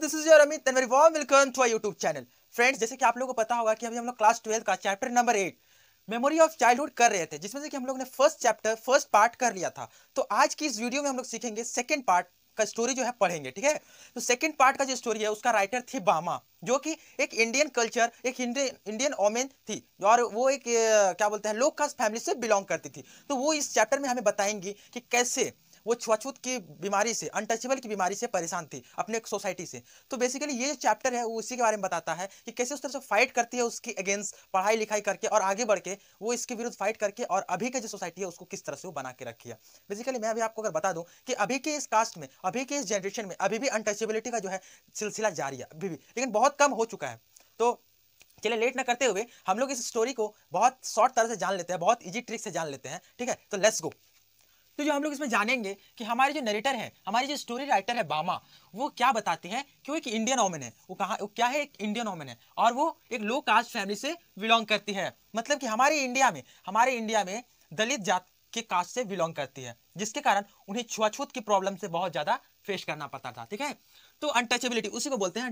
this is your Amit and very warm welcome to our YouTube channel friends जैसे कि आप लोगों को पता होगा कि अभी हम लोग क्लास ट्वेल्थ का chapter number eight memory of childhood कर रहे थे जिसमें से कि हम लोग ने फर्स्ट चैप्टर फर्स्ट पार्ट कर लिया था तो आज की इस वीडियो में हम लोग सीखेंगे सेकेंड पार्ट का स्टोरी जो है पढ़ेंगे ठीक है तो सेकंड पार्ट का जो स्टोरी है उसका राइटर थी बामा जो कि एक इंडियन कल्चर एक इंडियन ओमेन थी और वो एक क्या बोलते हैं लोक कास्ट फैमिली से बिलोंग करती थी तो वो इस चैप्टर में हमें बताएंगी कि कैसे वो छुआछूत की बीमारी से अनटचेबल की बीमारी से परेशान थी अपने सोसाइटी से तो बेसिकली ये चैप्टर है वो इसी के बारे में बताता है कि कैसे उस तरह से फाइट करती है उसकी अगेंस्ट पढ़ाई लिखाई करके और आगे बढ़ के वो इसके विरुद्ध फाइट करके और अभी की जो सोसाइटी है उसको किस तरह से वो बना के रखी है बेसिकली मैं अभी आपको अगर बता दूँ कि अभी के इस कास्ट में अभी के इस जनरेशन में अभी भी अनटचेबिलिटी का जो है सिलसिला जारी है अभी भी लेकिन बहुत कम हो चुका है तो चलिए लेट ना करते हुए हम लोग इस स्टोरी को बहुत शॉर्ट तरह से जान लेते हैं बहुत इजी ट्रिक से जान लेते हैं ठीक है तो लेट्स गो तो जो हम लोग इसमें जानेंगे कि हमारे जो नरेटर है हमारी जो स्टोरी राइटर है बामा वो क्या बताते हैं कि वो एक इंडियन ओमन है वो कहाँ वो क्या है एक इंडियन ओमन है और वो एक लो कास्ट फैमिली से बिलोंग करती है मतलब कि हमारे इंडिया में हमारे इंडिया में दलित जात के कास्ट से बिलोंग करती है जिसके कारण उन्हें छुआछूत की प्रॉब्लम से बहुत ज़्यादा फेस करना पड़ता था ठीक है तो अनटचेबिलिटी उसी को बोलते हैं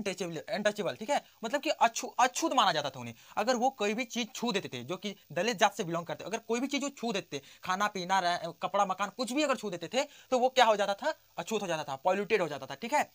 अनटचेबल ठीक है मतलब कि अछू अछूत माना जाता था उन्हें अगर वो कोई भी चीज़ छू देते थे जो कि दलित जात से बिलोंग करते अगर कोई भी चीज़ वो छू देते थे खाना पीना कपड़ा मकान कुछ भी अगर छू देते थे तो वो क्या हो जाता था अछूत हो जाता था पॉल्यूटेड हो जाता था ठीक है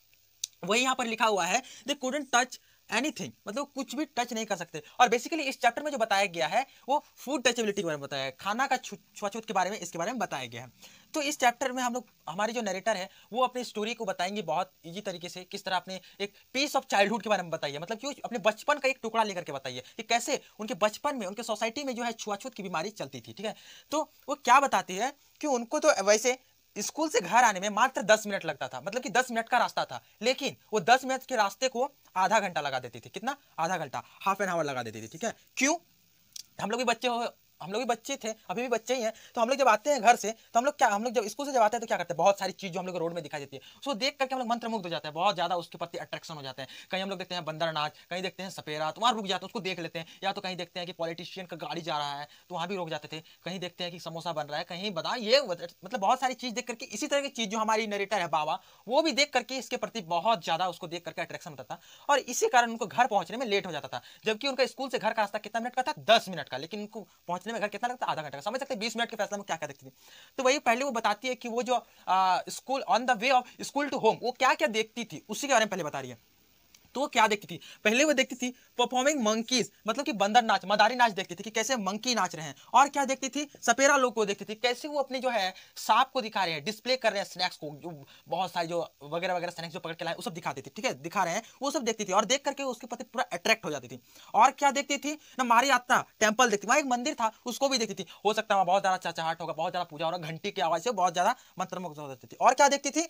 वही यहाँ पर लिखा हुआ है दे कुडेंट टच एनीथिंग मतलब कुछ भी टच नहीं कर सकते और बेसिकली इस चैप्टर में जो बताया गया है वो फूड टचेबिलिटी के बारे में बताया है खाना का छुआछूत के बारे में इसके बारे में बताया गया है तो इस चैप्टर में हम लोग हमारी जो नरेटर है वो अपनी स्टोरी को बताएंगे बहुत ईजी तरीके से किस तरह अपने एक पीस ऑफ चाइल्डहुड के बारे में बताइए मतलब कि अपने बचपन का एक टुकड़ा लेकर के बताइए कि कैसे उनके बचपन में उनके सोसाइटी में जो है छुआछूत की बीमारी चलती थी ठीक है तो वो क्या बताती है कि उनको तो वैसे स्कूल से घर आने में मात्र दस मिनट लगता था मतलब कि दस मिनट का रास्ता था लेकिन वो दस मिनट के रास्ते को आधा घंटा लगा देती थी कितना आधा घंटा हाफ एन आवर लगा देती थी ठीक है क्यों हम लोग भी बच्चे हो हम लोग भी बच्चे थे अभी भी बच्चे ही हैं तो हम लोग जब आते हैं घर से तो हम लोग क्या हम लोग जब स्कूल से जब आते हैं तो क्या करते हैं बहुत सारी चीज़ जो हम लोग रोड में दिखाई देती है उसको देख करके हम लोग मंत्रमुग्ध हो जाते हैं बहुत ज़्यादा उसके प्रति अट्रैक्शन हो जाते हैं कहीं हम लोग देखते हैं बंदर नाच कहीं देखते हैं सपेरा तो वहाँ रुक जाते हैं उसको देख लेते हैं या तो कहीं देखते हैं कि पॉलिटिशियन का गाड़ी जा रहा है तो वहाँ भी रुक जाते थे कहीं देखते हैं कि समोसा बन रहा है कहीं बता ये मतलब बहुत सारी चीज़ देख करके इसी तरह की चीज़ जो हमारी नरेटर है बाबा वो भी देख करके इसके प्रति बहुत ज़्यादा उसको देख करके अट्रैक्शन होता था और इसी कारण उनको घर पहुँचने में लेट हो जाता था जबकि उनका स्कूल से घर का रास्ता कितना मिनट का था दस मिनट का लेकिन उनको पहुँचने पहुंचने में घर कितना लगता है आधा घंटा समझ सकते बीस मिनट के फैसला में क्या क्या देखती थी तो वही पहले वो बताती है कि वो जो school on the way of school to home वो क्या क्या देखती थी उसी के बारे में पहले बता रही है तो वो क्या देखती थी पहले वो देखती थी परफॉर्मिंग मंकीज मतलब कि बंदर नाच मदारी नाच देखती थी कि कैसे मंकी नाच रहे हैं और क्या देखती थी सपेरा लोग को देखती थी कैसे वो अपने जो है सांप को दिखा रहे हैं डिस्प्ले कर रहे हैं स्नैक्स को जो बहुत सारे जो वगैरह वगैरह स्नैक्स जो पकड़ के लाए वो सब दिखाती थी ठीक है दिखा रहे हैं वो सब देखती थी और देख करके उसके प्रति पूरा अट्रैक्ट हो जाती थी और क्या देखती थी ना मारी आत्मा टेम्पल देखती वहाँ एक मंदिर था उसको भी देखती थी हो सकता है वहाँ बहुत ज़्यादा चाचाहट होगा बहुत ज़्यादा पूजा होगा घंटी की आवाज़ से बहुत ज़्यादा मंत्र मुक्त हो जाती थी और क्या देखती थी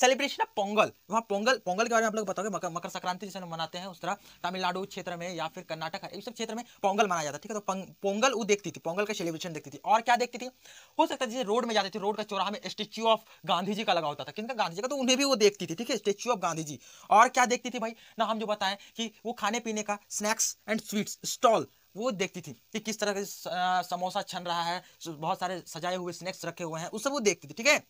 सेलिब्रेशन ऑफ पोंगल वहाँ पोंगल पोंगल के बारे में आप लोग बताओगे मकर मकर संक्रांति जिसे मनाते हैं उस तरह तमिलनाडु क्षेत्र में या फिर कर्नाटक इस सब क्षेत्र में पोंगल मनाया जाता है ठीक है तो पोंगल वो देखती थी पोंगल का सेलिब्रेशन देखती थी और क्या देखती थी हो सकता है जैसे रोड में जाती थी रोड का चौराह में स्टेच्यू ऑफ गांधी जी का लगा होता था किनका गांधी जी का तो उन्हें भी वो देखती थी ठीक है स्टेच्यू ऑफ गांधी जी और क्या देखती थी भाई ना हम जो बताएं कि वो खाने पीने का स्नैक्स एंड स्वीट्स स्टॉल वो देखती थी कि किस तरह का समोसा छन रहा है बहुत सारे सजाए हुए स्नैक्स रखे हुए हैं उस सब वो देखती थी ठीक है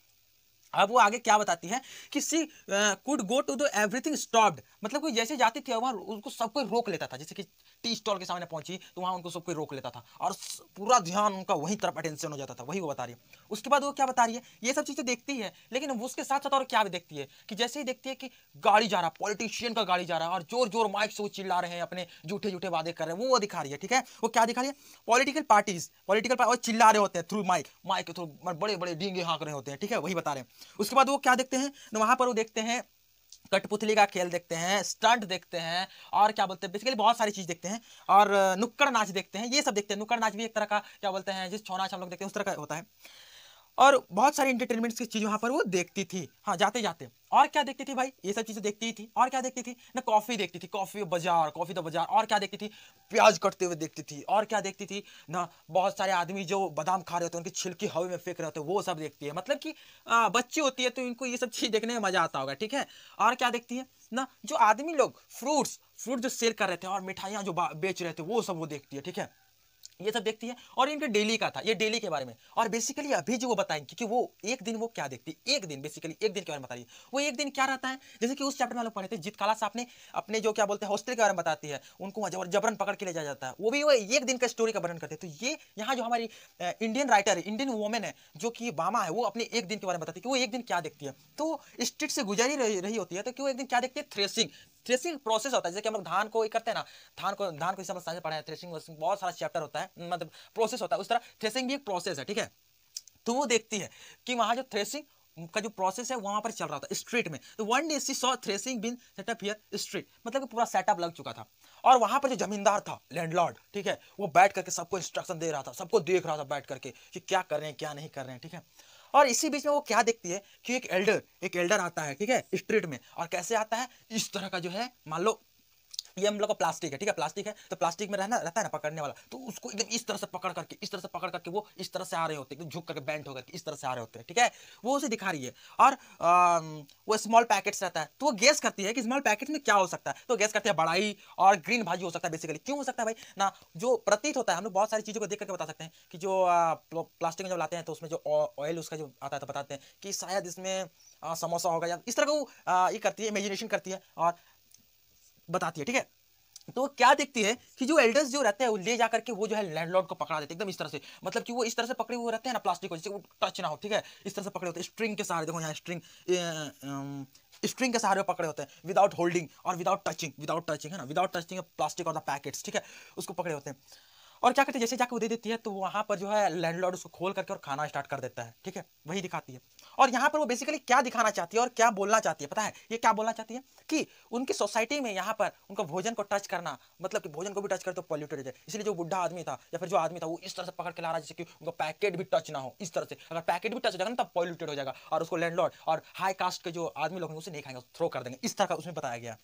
अब वो आगे क्या बताती हैं कि she could go to the everything stopped मतलब कोई जैसे जाती थी वहाँ उसको सब कोई रोक लेता था जैसे कि टी स्टॉल के सामने पहुंची तो वहाँ उनको सब कोई रोक लेता था और पूरा ध्यान उनका वहीं तरफ अटेंशन हो जाता था वही वो बता रही है उसके बाद वो क्या बता रही है ये सब चीज़ें देखती है लेकिन उसके साथ साथ और क्या भी देखती है कि जैसे ही देखती है कि गाड़ी जा रहा पॉलिटिशियन का गाड़ी जा रहा है और जोर जोर माइक से वो चिल्ला रहे हैं अपने जूठे जूठे वादे कर रहे हैं वो वो दिखा रही है ठीक है वो क्या दिखा रही है पॉलिटिकल पार्टीज पॉलिटिकल और चिल्ला रहे होते हैं थ्रू माइक माइक के थ्रू मतलब बड़े बड़े डींगे हाँक रहे होते हैं ठीक है वही बता रहे हैं उसके बाद वो क्या देखते हैं वहां पर वो देखते हैं कठपुतली का खेल देखते हैं स्टंट देखते हैं और क्या बोलते हैं बेसिकली बहुत सारी चीज़ देखते हैं और नुक्कड़ नाच देखते हैं ये सब देखते हैं नुक्कड़ नाच भी एक तरह का क्या बोलते हैं जिस छो नाच हम लोग देखते हैं उस तरह का होता है और बहुत सारी इंटरटेनमेंट की चीज़ वहाँ पर वो देखती थी हाँ जाते जाते और क्या देखती थी भाई ये सब चीज़ें देखती ही थी और क्या देखती थी ना कॉफ़ी देखती थी कॉफ़ी बाजार कॉफ़ी द बाजार और क्या देखती थी प्याज कटते हुए देखती थी और क्या देखती थी ना बहुत सारे आदमी जो बादाम खा रहे होते उनकी छिलकी हवे में फेंक रहे होते वो सब देखती है मतलब कि बच्ची होती है तो इनको ये सब चीज़ देखने में मज़ा आता होगा ठीक है और क्या देखती है ना जो आदमी लोग फ्रूट्स फ्रूट जो सेल कर रहे थे और मिठाइयाँ जो बेच रहे थे वो सब वो देखती है ठीक है ये सब देखती है और इनके डेली का था ये डेली के बारे में और बेसिकली अभी जो वो बताएंगे क्योंकि वो एक दिन वो क्या देखती है एक दिन बेसिकली एक दिन के बारे में बता रही है वो एक दिन क्या रहता है जैसे कि उस चैप्टर में लोग पढ़े थे जित काला साहब ने अपने जो क्या बोलते हैं हॉस्टल के बारे में बताती है उनको जबरन पकड़ के ले जाया जाता है वो भी वो एक दिन का स्टोरी का वर्णन करते हैं तो ये यहाँ जो हमारी इंडियन राइटर है इंडियन वुमेन है जो कि बामा है वो अपने एक दिन के बारे में बताती है कि वो एक दिन क्या देखती है तो स्ट्रीट से ही रही होती है तो वो एक दिन क्या देखती है थ्रेसिंग थ्रेसिंग प्रोसेस होता है जैसे कि हम लोग धान को करते हैं ना धान को धान को इस समझ पढ़ा है थ्रेसिंग बहुत सारा चैप्टर होता है मतलब प्रोसेस होता है उस तरह थ्रेसिंग भी एक प्रोसेस है ठीक है तो वो देखती है कि वहाँ जो थ्रेसिंग का जो प्रोसेस है वहां पर चल रहा था स्ट्रीट में तो one day she saw threshing bin setup here street मतलब कि पूरा सेटअप लग चुका था और वहां पर जो जमींदार था लैंडलॉर्ड ठीक है वो बैठ करके सबको इंस्ट्रक्शन दे रहा था सबको देख रहा था बैठ करके कि क्या कर रहे हैं क्या नहीं कर रहे हैं ठीक है और इसी बीच में वो क्या देखती है कि एक एल्डर एक एल्डर आता है ठीक है स्ट्रीट में और कैसे आता है इस तरह का जो है मान लो ये हम लोग का प्लास्टिक है ठीक है प्लास्टिक है तो प्लास्टिक में रहना रहता है ना पकड़ने वाला तो उसको एकदम इस तरह से पकड़ करके इस तरह से पकड़ करके वो इस तरह से आ रहे होते हैं एकदम झुक करके बैंड होकर इस तरह से आ रहे होते हैं ठीक है वो उसे दिखा रही है और आ, वो स्मॉल पैकेट्स रहता है तो वो गैस करती है कि स्मॉल पैकेट में क्या हो सकता है तो गैस करती है बड़ाई और ग्रीन भाजी हो सकता है बेसिकली क्यों हो सकता है भाई ना जो प्रतीत होता है हम लोग बहुत सारी चीज़ों को देख करके बता सकते हैं कि जो प्लास्टिक में जब लाते हैं तो उसमें जो ऑयल उसका जो आता है तो बताते हैं कि शायद इसमें समोसा होगा या इस तरह का वो ये करती है इमेजिनेशन करती है और बताती है ठीक है तो क्या देखती है कि जो एल्डर्स जो रहते हैं वो ले जा करके वो जो है लैंडलॉर्ड को पकड़ा देते हैं एकदम इस तरह से मतलब कि वो इस तरह से पकड़े हुए रहते हैं ना प्लास्टिक को जैसे वो टच ना हो ठीक है इस तरह से पकड़े होते हैं स्ट्रिंग के सहारे देखो यहाँ स्ट्रिंग स्ट्रिंग के सहारे पकड़े होते हैं विदाउट होल्डिंग और विदाउट टचिंग विदाउट टचिंग है ना विदाउट टचिंग प्लास्टिक और द पैकेट्स ठीक है उसको पकड़े होते हैं और क्या करते हैं जैसे जाकर वो दे देती है तो वहाँ पर जो है लैंडलॉर्ड उसको खोल करके और खाना स्टार्ट कर देता है ठीक है वही दिखाती है और यहाँ पर वो बेसिकली क्या दिखाना चाहती है और क्या बोलना चाहती है पता है ये क्या बोलना चाहती है कि उनकी सोसाइटी में यहाँ पर उनका भोजन को टच करना मतलब कि भोजन को भी टच कर तो पॉल्यूटेड है इसलिए जो बुढ़ा आदमी था या फिर जो आदमी था वो इस तरह से पकड़ के ला रहा है जैसे कि उनका पैकेट भी टच ना हो इस तरह से अगर पैकेट भी टच हो जाएगा ना तब पॉल्यूटेड हो जाएगा और उसको लैंडलॉर्ड और हाई कास्ट के जो आदमी लोग हैं उसे नहीं खाएंगे थ्रो कर देंगे इस तरह का उसमें बताया गया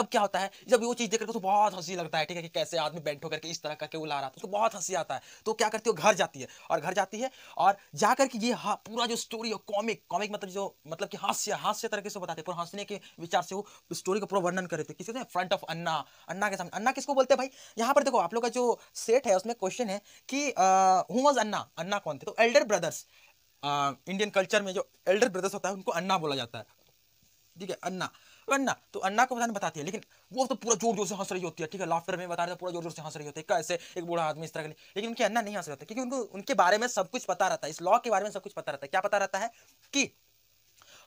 अब क्या होता है जब वो चीज़ देखकर तो बहुत हंसी लगता है ठीक है कि कैसे आदमी बैंट होकर के इस तरह करके उला रहा था तो बहुत हंसी आता है तो क्या करती है घर जाती है और घर जाती है और जाकर के ये हाँ पूरा जो स्टोरी है कॉमिक कॉमिक मतलब जो मतलब कि हास्य हास्य तरीके से बताते पूरा हंसने के विचार से वो स्टोरी का पूरा वर्णन करे थे किसी फ्रंट ऑफ अन्ना अन्ना के सामने अन्ना किसको बोलते हैं भाई यहाँ पर देखो आप लोग का जो सेट है उसमें क्वेश्चन है कि हु वॉज अन्ना अन्ना कौन थे तो एल्डर ब्रदर्स इंडियन कल्चर में जो एल्डर ब्रदर्स होता है उनको अन्ना बोला जाता है ठीक है अन्ना अन्ना तो अन्ना को बताने बताती है लेकिन वो तो पूरा जोर जोर से हंस रही होती है ठीक है लाफ्टर में बता रहे पूरा जोर जोर से हंस रही होती है कैसे एक बूढ़ा आदमी इस तरह के लिए लेकिन उनकी अन्ना नहीं हंस रहे होते क्योंकि उनको उनके बारे में सब कुछ पता रहता है इस लॉ के बारे में सब कुछ पता रहता है क्या पता रहता है कि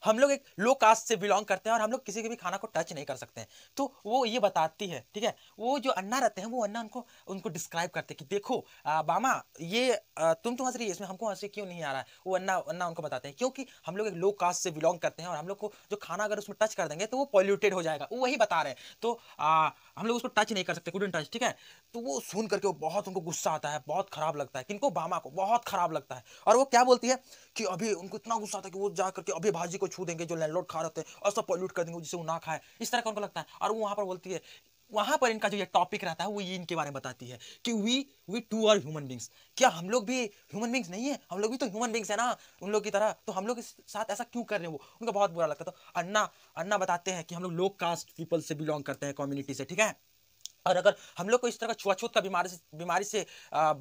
हम लोग एक लो कास्ट से बिलोंग करते हैं और हम लोग किसी के भी खाना को टच नहीं कर सकते हैं तो वो ये बताती है ठीक है वो जो अन्ना रहते हैं वो अन्ना उनको उनको डिस्क्राइब करते हैं कि देखो आ, ये आ, तुम तो हंस रही है इसमें हमको हंसी क्यों नहीं आ रहा है वो अन्ना अन्ना उनको बताते हैं क्योंकि हम लोग एक लो कास्ट से बिलोंग करते हैं और हम लोग को जो खाना अगर उसमें टच कर देंगे तो वो पॉल्यूटेड हो जाएगा वो वही बता रहे हैं तो हम लोग उसको टच नहीं कर सकते कुडन टच ठीक है तो वो सुन करके वो बहुत उनको गुस्सा आता है बहुत खराब लगता है किनको बामा को बहुत खराब लगता है और वो क्या बोलती है कि अभी उनको इतना गुस्सा आता है कि वो जा करके अभी भाजी को छू देंगे जो लैंडलॉर्ड खा रहे हैं और सब पॉल्यूट कर देंगे जिसे वो ना खाए इस तरह का उनको लगता है और वो वहाँ पर बोलती है वहाँ पर इनका जो ये टॉपिक रहता है वो ये इनके बारे में बताती है कि we we to are human beings क्या हम लोग भी ह्यूमन बींग्स नहीं है हम लोग भी तो ह्यूमन बींग्स है ना उन लोग की तरह तो हम लोग के साथ ऐसा क्यों कर रहे हैं वो उनका बहुत बुरा लगता है तो अन्ना अन्ना बताते हैं कि हम लोग लो कास्ट पीपल से बिलोंग करते हैं कम्युनिटी से ठीक है और अगर हम लोग को इस तरह का छुआछूत का बीमारी से बीमारी से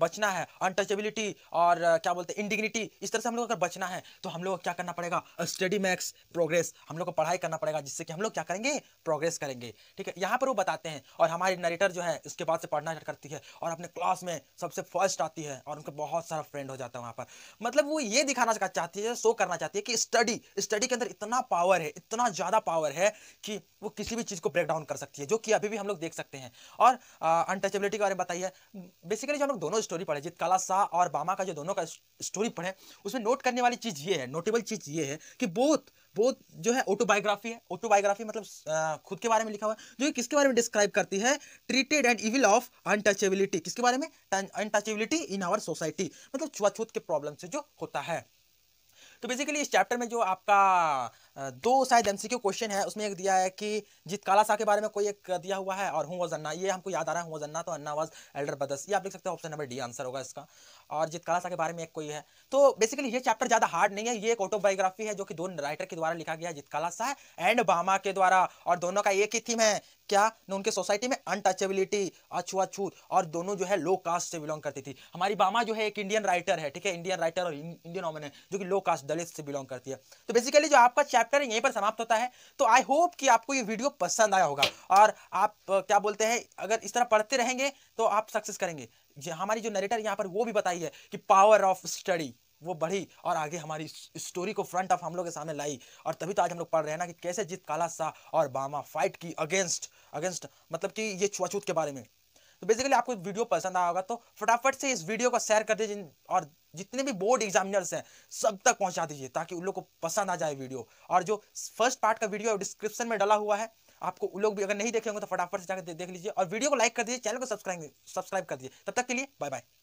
बचना है अनटचेबिलिटी और क्या बोलते हैं इंडिग्निटी इस तरह से हम लोग अगर बचना है तो हम लोग को क्या करना पड़ेगा स्टडी मैक्स प्रोग्रेस हम लोग को पढ़ाई करना पड़ेगा जिससे कि हम लोग क्या करेंगे प्रोग्रेस करेंगे ठीक है यहाँ पर वो बताते हैं और हमारे नरेटर जो है उसके बाद से पढ़ना करती है और अपने क्लास में सबसे फर्स्ट आती है और उनका बहुत सारा फ्रेंड हो जाता है वहाँ पर मतलब वो ये दिखाना चाहती है शो करना चाहती है कि स्टडी स्टडी के अंदर इतना पावर है इतना ज़्यादा पावर है कि वो किसी भी चीज़ को ब्रेक डाउन कर सकती है जो कि अभी भी हम लोग देख सकते हैं और अनटचेबिलिटी के बारे में बताइए बेसिकली जो हम लोग दोनों स्टोरी पढ़े जितकाला शाह और बामा का जो दोनों का स्टोरी पढ़े उसमें नोट करने वाली चीज़ ये है नोटेबल चीज़ ये है कि बोथ बोथ जो है ऑटोबायोग्राफी है ऑटोबायोग्राफी मतलब खुद के बारे में लिखा हुआ है जो किसके बारे में डिस्क्राइब करती है treated and evil of untouchability किसके बारे में अनटचेबिलिटी इन आवर सोसाइटी मतलब छुआछूत के प्रॉब्लम से जो होता है तो बेसिकली इस चैप्टर में जो आपका दो शायद एमसीक्यू क्वेश्चन है उसमें एक दिया है कि जीत काला शाह के बारे में कोई एक दिया हुआ है और हूँ वज अन्ना ये हमको याद आ रहा है हूँ अन्ना तो अन्ना वाज एल्डर बदस ये आप लिख सकते हो ऑप्शन नंबर डी आंसर होगा इसका और जीत काला शाह के बारे में एक कोई है तो बेसिकली ये चैप्टर ज़्यादा हार्ड नहीं है ये एक ऑटोबायोग्राफी है जो कि दोनों राइटर के द्वारा लिखा गया है जीत काला शाह एंड बामा के द्वारा और दोनों का एक ही थीम है क्या उनके सोसाइटी में अनटचेबिलिटी अछूआछूत और दोनों जो है लो कास्ट से बिलोंग करती थी हमारी बामा जो है एक इंडियन राइटर है ठीक है इंडियन राइटर और इंडियन वोमन है जो कि लो कास्ट दलित से बिलोंग करती है तो बेसिकली जो आपका चैप्टर चैप्टर यहीं पर समाप्त होता है तो आई होप कि आपको ये वीडियो पसंद आया होगा और आप क्या बोलते हैं अगर इस तरह पढ़ते रहेंगे तो आप सक्सेस करेंगे हमारी जो नरेटर यहाँ पर वो भी बताई है कि पावर ऑफ स्टडी वो बढ़ी और आगे हमारी स्टोरी को फ्रंट ऑफ हम लोग के सामने लाई और तभी तो आज हम लोग पढ़ रहे हैं ना कि कैसे जीत काला शाह और बामा फाइट की अगेंस्ट अगेंस्ट मतलब कि ये छुआछूत के बारे में तो बेसिकली आपको वीडियो पसंद आया होगा तो फटाफट से इस वीडियो को शेयर कर दीजिए और जितने भी बोर्ड एग्जामिनर्स हैं सब तक पहुंचा दीजिए ताकि उन लोग को पसंद आ जाए वीडियो और जो फर्स्ट पार्ट का वीडियो डिस्क्रिप्शन में डाला हुआ है आपको उन लोग भी अगर नहीं देखे होंगे तो फटाफट से जाकर देख लीजिए और वीडियो को लाइक कर दीजिए चैनल को सब्सक्राइब सब्सक्राइब कर दीजिए तब तक के लिए बाय बाय